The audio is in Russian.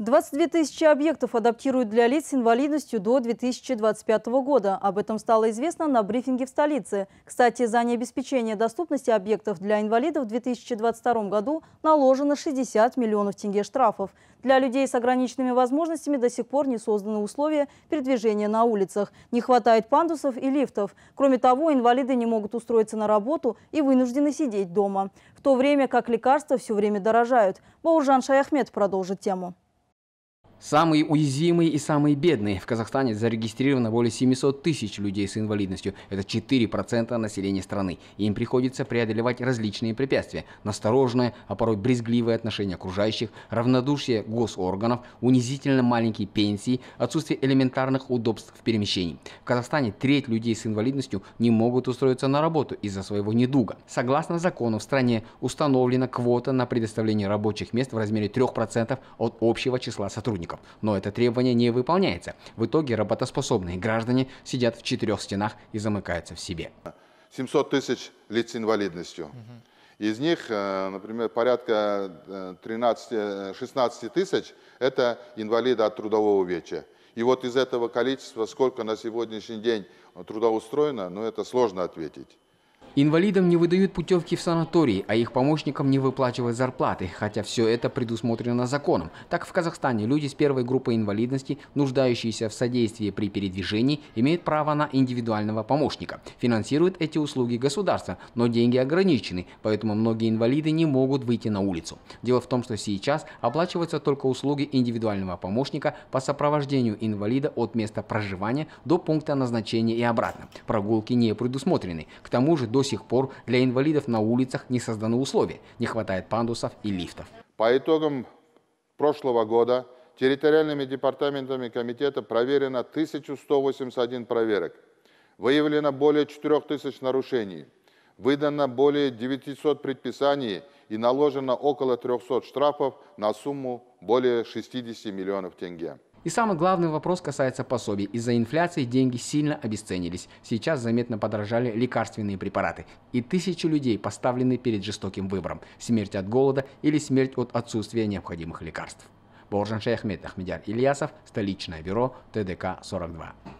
22 тысячи объектов адаптируют для лиц с инвалидностью до 2025 года. Об этом стало известно на брифинге в столице. Кстати, за необеспечение доступности объектов для инвалидов в 2022 году наложено 60 миллионов тенге штрафов. Для людей с ограниченными возможностями до сих пор не созданы условия передвижения на улицах. Не хватает пандусов и лифтов. Кроме того, инвалиды не могут устроиться на работу и вынуждены сидеть дома. В то время как лекарства все время дорожают. Бауржан Шаяхмед продолжит тему. Самые уязвимые и самые бедные. В Казахстане зарегистрировано более 700 тысяч людей с инвалидностью. Это 4% населения страны. Им приходится преодолевать различные препятствия. Насторожное, а порой брезгливое отношение окружающих, равнодушие госорганов, унизительно маленькие пенсии, отсутствие элементарных удобств в перемещении. В Казахстане треть людей с инвалидностью не могут устроиться на работу из-за своего недуга. Согласно закону в стране установлена квота на предоставление рабочих мест в размере 3% от общего числа сотрудников сроков, но это требование не выполняется. В итоге работоспособные граждане сидят в четырех стенах и замыкаются в себе. 700 тысяч лиц с инвалидностью. Из них, э, например, порядка 13-16 э, э, тысяч – это инвалиды от трудового веча. И вот из этого количества, сколько на сегодняшний день трудоустроено, ну это сложно ответить. Инвалидам не выдают путевки в санатории, а их помощникам не выплачивают зарплаты, хотя все это предусмотрено законом. Так в Казахстане люди с первой группой инвалидности, нуждающиеся в содействии при передвижении, имеют право на индивидуального помощника. Финансируют эти услуги государство, но деньги ограничены, поэтому многие инвалиды не могут выйти на улицу. Дело в том, что сейчас оплачиваются только услуги индивидуального помощника по сопровождению инвалида от места проживания до пункта назначения и обратно. Прогулки не предусмотрены. К тому же до сих пор для инвалидов на улицах не созданы условия. Не хватает пандусов и лифтов. По итогам прошлого года территориальными департаментами комитета проверено 1181 проверок. Выявлено более 4000 нарушений. Выдано более 900 предписаний и наложено около 300 штрафов на сумму более 60 миллионов тенге. И самый главный вопрос касается пособий. Из-за инфляции деньги сильно обесценились. Сейчас заметно подорожали лекарственные препараты. И тысячи людей поставлены перед жестоким выбором – смерть от голода или смерть от отсутствия необходимых лекарств. Боржан Шейхмед Ахмедяр Ильясов, столичное бюро ТДК 42.